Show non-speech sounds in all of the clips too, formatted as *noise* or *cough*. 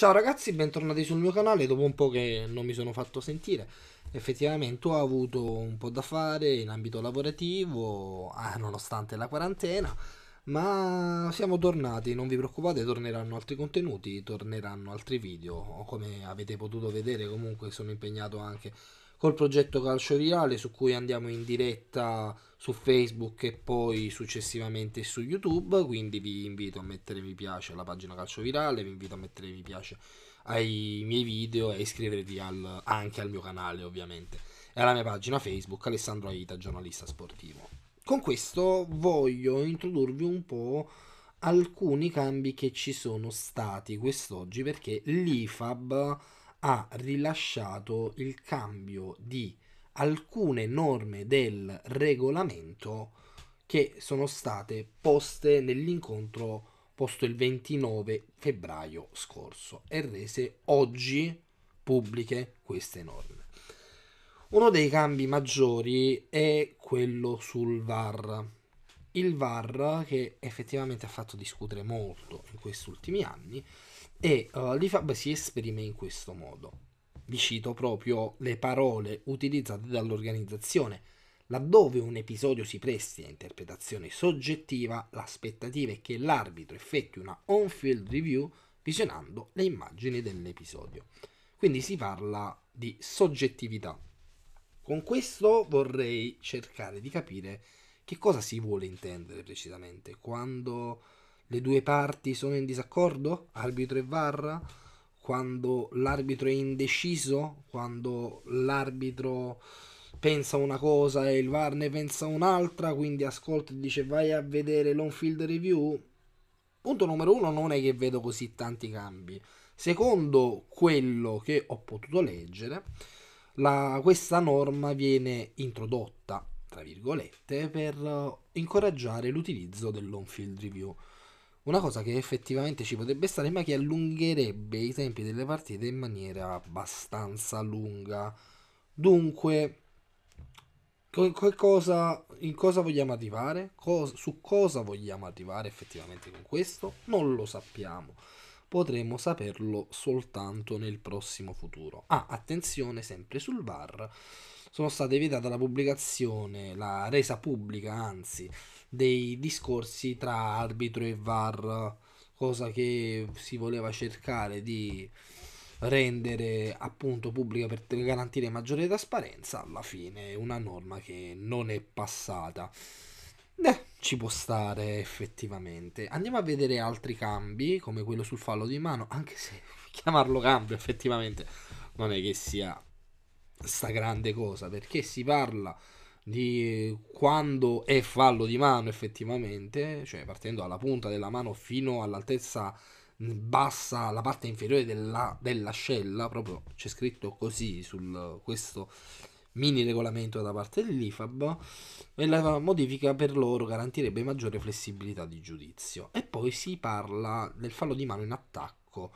Ciao ragazzi, bentornati sul mio canale, dopo un po' che non mi sono fatto sentire, effettivamente ho avuto un po' da fare in ambito lavorativo, ah, nonostante la quarantena, ma siamo tornati, non vi preoccupate, torneranno altri contenuti, torneranno altri video, come avete potuto vedere comunque sono impegnato anche col progetto Calcio Virale su cui andiamo in diretta su Facebook e poi successivamente su YouTube, quindi vi invito a mettere mi piace alla pagina Calcio Virale, vi invito a mettere mi piace ai miei video e iscrivervi al, anche al mio canale ovviamente e alla mia pagina Facebook Alessandro Aita, giornalista sportivo. Con questo voglio introdurvi un po' alcuni cambi che ci sono stati quest'oggi perché l'IFAB ha rilasciato il cambio di alcune norme del regolamento che sono state poste nell'incontro posto il 29 febbraio scorso e rese oggi pubbliche queste norme. Uno dei cambi maggiori è quello sul VAR il VAR che effettivamente ha fatto discutere molto in questi ultimi anni e uh, eh, l'IFAB si esprime in questo modo. Vi cito proprio le parole utilizzate dall'organizzazione. Laddove un episodio si presti a interpretazione soggettiva, l'aspettativa è che l'arbitro effettui una on-field review visionando le immagini dell'episodio. Quindi si parla di soggettività. Con questo vorrei cercare di capire che cosa si vuole intendere precisamente? Quando le due parti sono in disaccordo? Arbitro e varra? Quando l'arbitro è indeciso? Quando l'arbitro pensa una cosa e il VAR ne pensa un'altra, quindi ascolta e dice vai a vedere l'on field review. Punto numero uno, non è che vedo così tanti cambi. Secondo quello che ho potuto leggere, la, questa norma viene introdotta tra virgolette, per eh, incoraggiare l'utilizzo dell'on-field review. Una cosa che effettivamente ci potrebbe stare, ma che allungherebbe i tempi delle partite in maniera abbastanza lunga. Dunque, cosa, in cosa vogliamo arrivare? su cosa vogliamo arrivare effettivamente con questo? Non lo sappiamo. Potremmo saperlo soltanto nel prossimo futuro. Ah, attenzione sempre sul VAR sono state vietate la pubblicazione, la resa pubblica anzi, dei discorsi tra arbitro e VAR, cosa che si voleva cercare di rendere appunto pubblica per garantire maggiore trasparenza, alla fine una norma che non è passata. Beh, ci può stare effettivamente. Andiamo a vedere altri cambi, come quello sul fallo di mano, anche se *laughs* chiamarlo cambio effettivamente non è che sia sta grande cosa perché si parla di quando è fallo di mano effettivamente, cioè partendo dalla punta della mano fino all'altezza bassa, la parte inferiore della, dell'ascella, proprio c'è scritto così su questo mini regolamento da parte dell'IFAB e la modifica per loro garantirebbe maggiore flessibilità di giudizio. E poi si parla del fallo di mano in attacco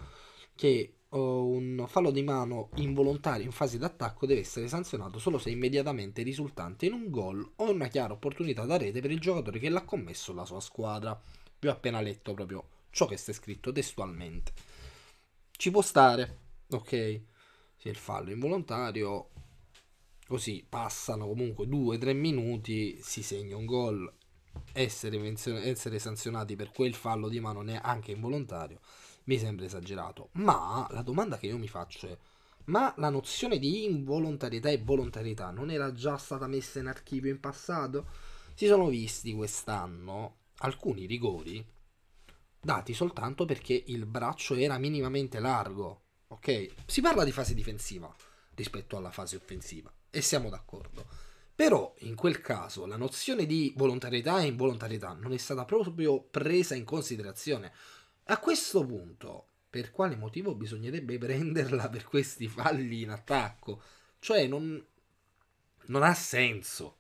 che un fallo di mano involontario in fase d'attacco deve essere sanzionato solo se immediatamente risultante in un gol o una chiara opportunità da rete per il giocatore che l'ha commesso la sua squadra. Vi ho appena letto proprio ciò che sta scritto testualmente. Ci può stare, ok? Se il fallo è involontario, così passano comunque 2-3 minuti, si segna un gol, essere, essere sanzionati per quel fallo di mano neanche involontario mi sembra esagerato. Ma la domanda che io mi faccio è, ma la nozione di involontarietà e volontarietà non era già stata messa in archivio in passato? Si sono visti quest'anno alcuni rigori dati soltanto perché il braccio era minimamente largo. Ok? Si parla di fase difensiva rispetto alla fase offensiva e siamo d'accordo. Però in quel caso la nozione di volontarietà e involontarietà non è stata proprio presa in considerazione. A questo punto, per quale motivo bisognerebbe *laughs* prenderla per questi falli in attacco? Cioè, non, non ha senso.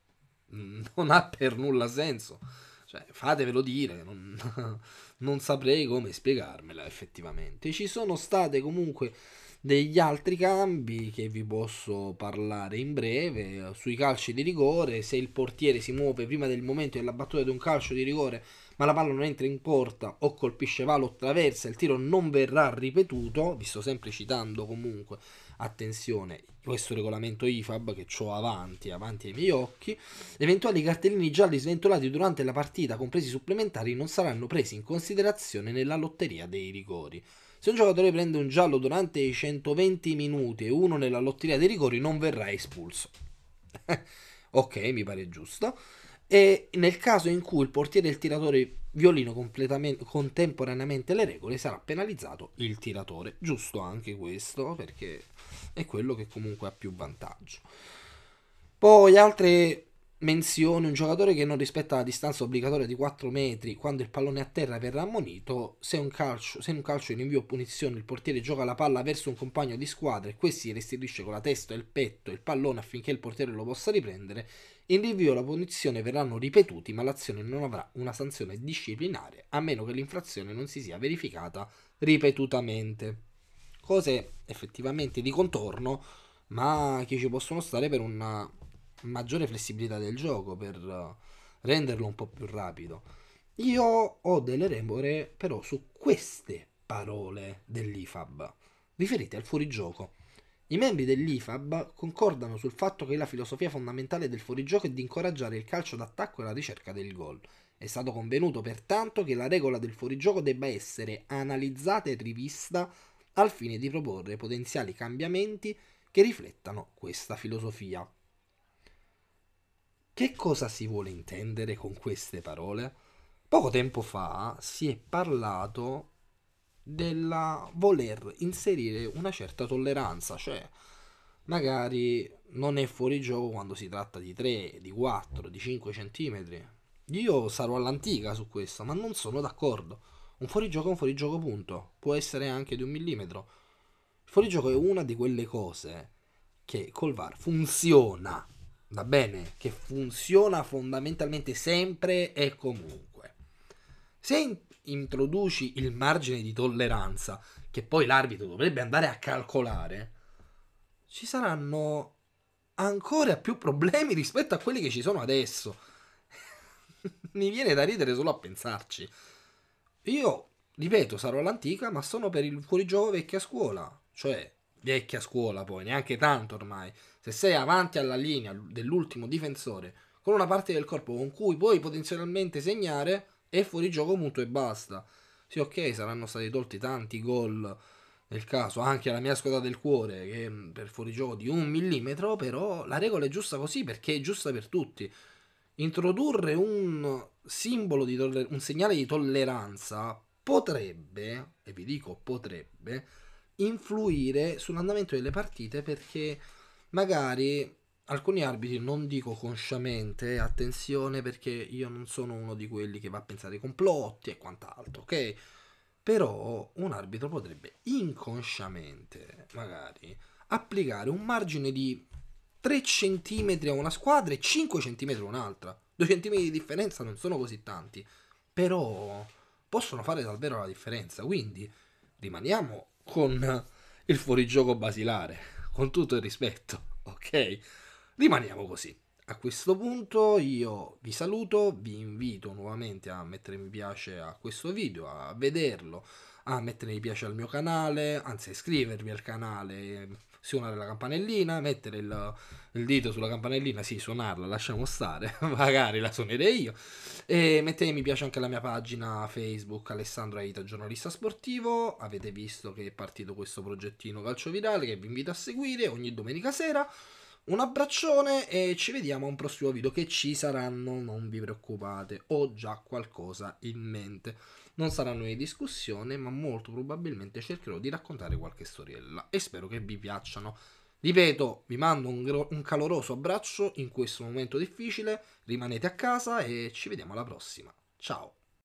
*laughs* Non ha per nulla senso. Cioè, fatevelo dire, non, *laughs* non saprei come spiegarmela effettivamente. Ci sono state comunque degli altri cambi che vi posso parlare in breve sui calci di rigore se il portiere si muove prima del momento della battuta di un calcio di rigore ma la palla non entra in porta o colpisce Valo o traversa, il tiro non verrà ripetuto, vi sto sempre citando comunque, attenzione, questo regolamento IFAB che ho avanti, avanti ai miei occhi, eventuali cartellini gialli sventolati durante la partita, compresi supplementari, non saranno presi in considerazione nella lotteria dei rigori. Se un giocatore prende un giallo durante i 120 minuti e uno nella lotteria dei rigori non verrà espulso. *laughs* ok, mi pare giusto e nel caso in cui il portiere e il tiratore violino contemporaneamente le regole sarà penalizzato il tiratore. Giusto anche questo perché è quello che comunque ha più vantaggio. Poi altre menzioni, un giocatore che non rispetta la distanza obbligatoria di 4 metri quando il pallone a terra verrà ammonito, se, un calcio, se in un calcio in invio o punizione il portiere gioca la palla verso un compagno di squadra e questi restituisce con la testa e il petto il pallone affinché il portiere lo possa riprendere, in rinvio la punizione verranno ripetuti, ma l'azione non avrà una sanzione disciplinare a meno che l'infrazione non si sia verificata ripetutamente. Cose effettivamente di contorno, ma che ci possono stare per una maggiore flessibilità del gioco, per renderlo un po' più rapido. Io ho delle remore però su queste parole dell'IFAB riferite al fuorigioco. I membri dell'IFAB concordano sul fatto che la filosofia fondamentale del fuorigioco è di incoraggiare il calcio d'attacco e la ricerca del gol. È stato convenuto pertanto che la regola del fuorigioco debba essere analizzata e rivista al fine di proporre potenziali cambiamenti che riflettano questa filosofia. Che cosa si vuole intendere con queste parole? Poco tempo fa si è parlato della voler inserire una certa tolleranza, cioè magari non è fuori gioco quando si tratta di 3, di 4, di 5 centimetri. Io sarò all'antica su questo, ma non sono d'accordo. Un fuorigioco è un fuorigioco punto, può essere anche di un millimetro. Il fuorigioco è una di quelle cose che col VAR funziona, va bene, che funziona fondamentalmente sempre e comunque. Se introduci il margine di tolleranza, che poi l'arbitro dovrebbe andare a calcolare, ci saranno ancora più problemi *laughs* rispetto a quelli che ci sono adesso. *laughs* Mi viene da ridere solo a pensarci. Io, ripeto, sarò all'antica, ma sono per il fuorigioco vecchia scuola. Cioè, vecchia scuola poi, neanche tanto ormai. Se sei avanti alla linea dell'ultimo difensore, con una parte del corpo con cui puoi potenzialmente segnare, è fuori gioco muto e basta. Sì, ok, saranno stati tolti tanti gol nel caso, anche alla mia squadra del cuore, che mm, per fuori gioco di un millimetro, però la regola è giusta così perché è giusta per tutti. Introdurre un simbolo di toller- un segnale di tolleranza potrebbe, e vi dico potrebbe, influire sull'andamento delle partite perché magari alcuni arbitri, non dico consciamente, eh, attenzione perché io non sono uno di quelli che va a pensare ai complotti e quant'altro, ok? Però un arbitro potrebbe inconsciamente, magari, applicare un margine di 3 cm a una squadra e 5 cm a un'altra. 2 cm di differenza non sono così tanti, però possono fare davvero la differenza. Quindi rimaniamo con il fuorigioco basilare, con tutto il rispetto, ok? rimaniamo così. A questo punto io vi saluto, vi invito nuovamente a mettere mi piace a questo video, a vederlo, a mettere mi piace al mio canale, anzi iscrivervi al canale, suonare la campanellina, mettere il, il, dito sulla campanellina, sì, suonarla, lasciamo stare, *laughs* magari la suonerei io, e mettete mi piace anche alla mia pagina Facebook Alessandro Aita, giornalista sportivo, avete visto che è partito questo progettino calcio virale che vi invito a seguire ogni domenica sera, un abbraccione e ci vediamo a un prossimo video che ci saranno, non vi preoccupate, ho già qualcosa in mente. Non saranno in discussione, ma molto probabilmente cercherò di raccontare qualche storiella e spero che vi piacciono. Ripeto, vi mando un, un caloroso abbraccio in questo momento difficile, rimanete a casa e ci vediamo alla prossima. Ciao!